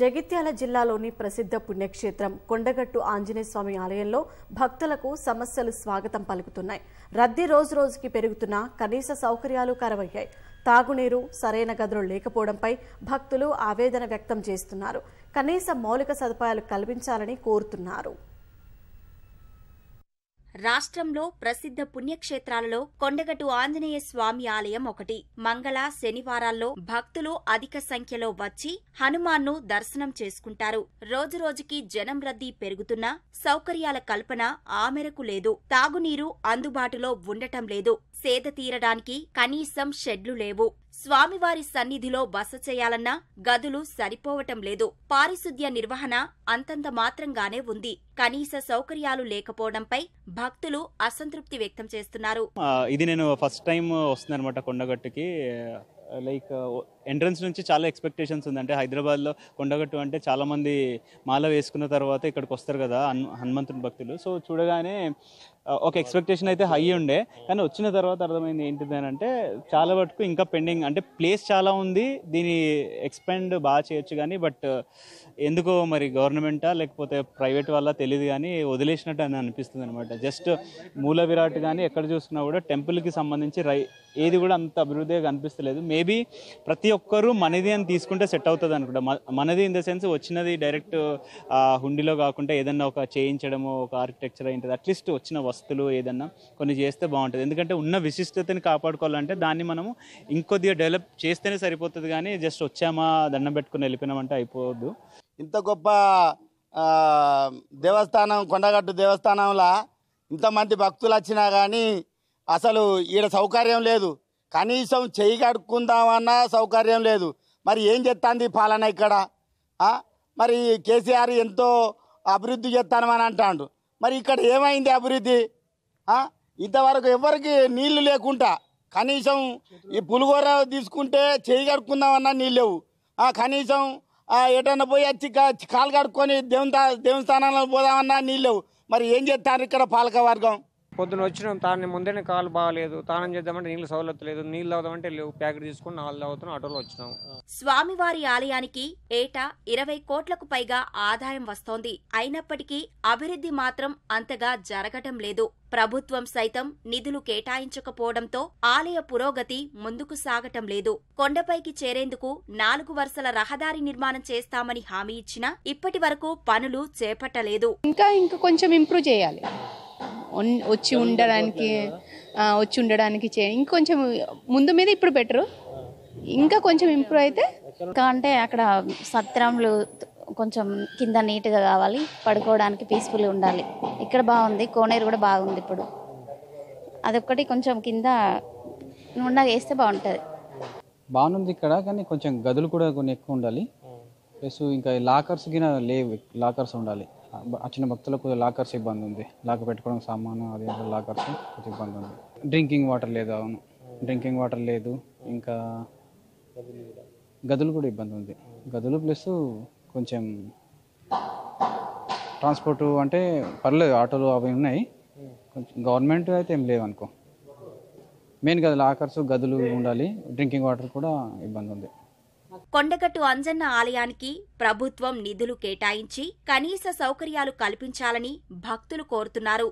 జగిత్యాల జిల్లాలోని ప్రసిద్ధ పుణ్యక్షేత్రం కొండగట్టు ఆంజనేయ స్వామి ఆలయంలో భక్తులకు సమస్యలు స్వాగతం పలుకుతున్నాయి రద్దీ రోజు రోజుకి పెరుగుతున్న కనీస సౌకర్యాలు కరవయ్యాయి తాగునీరు సరైన గదులు లేకపోవడంపై భక్తులు ఆవేదన వ్యక్తం చేస్తున్నారు కనీస మౌలిక సదుపాయాలు కల్పించాలని కోరుతున్నారు రాష్ట్రంలో ప్రసిద్ధ పుణ్యక్షేత్రాలలో కొండగటు ఆంజనేయ స్వామి ఆలయం ఒకటి మంగళ శనివారాల్లో భక్తులు అధిక సంఖ్యలో వచ్చి హనుమాన్ను దర్శనం చేసుకుంటారు రోజురోజుకి జనం రద్దీ పెరుగుతున్నా సౌకర్యాల కల్పన ఆ మేరకు లేదు తాగునీరు అందుబాటులో ఉండటం లేదు సేద తీరడానికి కనీసం షెడ్లు లేవు స్వామివారి సన్నిధిలో బస చేయాలన్నా గదులు సరిపోవటం లేదు పారిశుద్ధ్య నిర్వహణ అంతంత మాత్రంగానే ఉంది కనీస సౌకర్యాలు లేకపోవడంపై భక్తులు అసంతృప్తి వ్యక్తం చేస్తున్నారు ఇది నేను ఫస్ట్ టైం వస్తుంది అనమాట కొండగట్టుకి లైక్ ఎంట్రన్స్ నుంచి చాలా ఎక్స్పెక్టేషన్స్ ఉందంటే హైదరాబాద్లో కొండగట్టు అంటే చాలామంది మాల వేసుకున్న తర్వాత ఇక్కడికి వస్తారు కదా హనుమంతుని భక్తులు సో చూడగానే ఒక ఎక్స్పెక్టేషన్ అయితే హై ఉండే కానీ వచ్చిన తర్వాత అర్థమైంది ఏంటిది అని అంటే చాలా వరకు ఇంకా పెండింగ్ అంటే ప్లేస్ చాలా ఉంది దీన్ని ఎక్స్పెండ్ బాగా చేయొచ్చు కానీ బట్ ఎందుకో మరి గవర్నమెంటా లేకపోతే ప్రైవేట్ వల్ల తెలియదు కానీ వదిలేసినట్టు అని అనిపిస్తుంది అనమాట జస్ట్ మూల విరాట్ కానీ ఎక్కడ చూసుకున్నా కూడా టెంపుల్కి సంబంధించి రై ఏది కూడా అంత అభివృద్ధిగా కనిపిస్తలేదు మేబీ ప్రతి ఒక్కరూ మనది అని తీసుకుంటే సెట్ అవుతుంది అనుకుంటా మనది ఇన్ ద సెన్స్ వచ్చినది డైరెక్ట్ హుండీలో కాకుండా ఏదన్నా ఒక చేయించడము ఒక ఆర్కిటెక్చర్ ఏంటిది అట్లీస్ట్ వచ్చిన వస్తువులు ఏదన్నా కొన్ని చేస్తే బాగుంటుంది ఎందుకంటే ఉన్న విశిష్టతని కాపాడుకోవాలంటే దాన్ని మనము ఇంకొద్దిగా డెవలప్ చేస్తేనే సరిపోతుంది కానీ జస్ట్ వచ్చామా దండం పెట్టుకుని వెళ్ళిపోయినామంటే అయిపోవద్దు ఇంత గొప్ప దేవస్థానం కొండగట్టు దేవస్థానంలో ఇంతమంది భక్తులు వచ్చినా కానీ అసలు ఈడ సౌకర్యం లేదు కనీసం చేయి కడుక్కుందామన్నా సౌకర్యం లేదు మరి ఏం చెప్తాంది పాలన ఇక్కడ మరి కేసీఆర్ ఎంతో అభివృద్ధి చేస్తానమని అంటాడు మరి ఇక్కడ ఏమైంది అభివృద్ధి ఇంతవరకు ఎవరికి నీళ్లు లేకుండా కనీసం ఈ పులిగోర తీసుకుంటే చేయి కడుక్కుందామన్నా నీళ్ళు లేవు కనీసం ఎటన్నా పోయి వచ్చి కాలు కడుక్కొని దేవుని దేవస్థానాలకు పోదామన్నా నీళ్ళు లేవు మరి ఏం చేస్తారు ఇక్కడ పాలక వర్గం పొద్దున వచ్చినాం తాను ముందే కాలు బాగాలేదు తానం చేద్దామంటే నీళ్ళు సౌలత్ లేదు నీళ్ళు తాగుదామంటే లేవు ప్యాకెట్ తీసుకుని నాలుగు తాగుతున్నాం ఆటోలో వచ్చినాం స్వామివారి ఆలయానికి ఏటా ఇరవై కోట్లకు పైగా ఆదాయం వస్తోంది అయినప్పటికీ అభివృద్ధి మాత్రం అంతగా జరగటం లేదు ప్రభుత్వం సైతం నిధులు కేటాయించకపోవడంతో ఆలయ పురోగతి ముందుకు సాగటం లేదు కొండపైకి చేరేందుకు నాలుగు వరుసల రహదారి నిర్మాణం చేస్తామని హామీ ఇచ్చినా ఇప్పటి వరకు పనులు చేపట్టలేదు ఇంకా ఇంకా కొంచెం ఇంప్రూవ్ చేయాలి వచ్చి ఉండడానికి వచ్చి ఉండడానికి చే ఇంకొంచెం ముందు మీద ఇప్పుడు బెటరు ఇంకా కొంచెం ఇంప్రూవ్ అయితే ఇంకా అంటే అక్కడ సత్రంలు కొంచెం కింద నీట్గా కావాలి పడుకోవడానికి పీస్ఫుల్గా ఉండాలి ఇక్కడ బాగుంది కోనేరు కూడా బాగుంది ఇప్పుడు అదొక్కటి కొంచెం కింద నుండా వేస్తే బాగుంటుంది బాగుంది ఇక్కడ కానీ కొంచెం గదులు కూడా కొన్ని ఎక్కువ ఉండాలి ప్లస్ ఇంకా లాకర్స్ కింద లేవు లాకర్స్ ఉండాలి వచ్చిన భక్తులకు లాకర్స్ ఇబ్బంది ఉంది లాక్ పెట్టుకోవడం సామాను అది లాకర్స్ కొంచెం ఇబ్బంది ఉంది డ్రింకింగ్ వాటర్ లేదు అవును డ్రింకింగ్ వాటర్ లేదు ఇంకా గదులు కూడా ఇబ్బంది ఉంది గదులు ప్లస్ కొంచెం ట్రాన్స్పోర్టు అంటే పర్లేదు ఆటోలు అవి ఉన్నాయి కొంచెం గవర్నమెంట్ అయితే ఏం లేవనుకో మెయిన్ గదులు ఆకర్స్ గదులు ఉండాలి డ్రింకింగ్ వాటర్ కూడా ఇబ్బంది ఉంది కొండగట్టు అంజన్న ఆలయానికి ప్రభుత్వం నిధులు కేటాయించి కనీస సౌకర్యాలు కల్పించాలని భక్తులు కోరుతున్నారు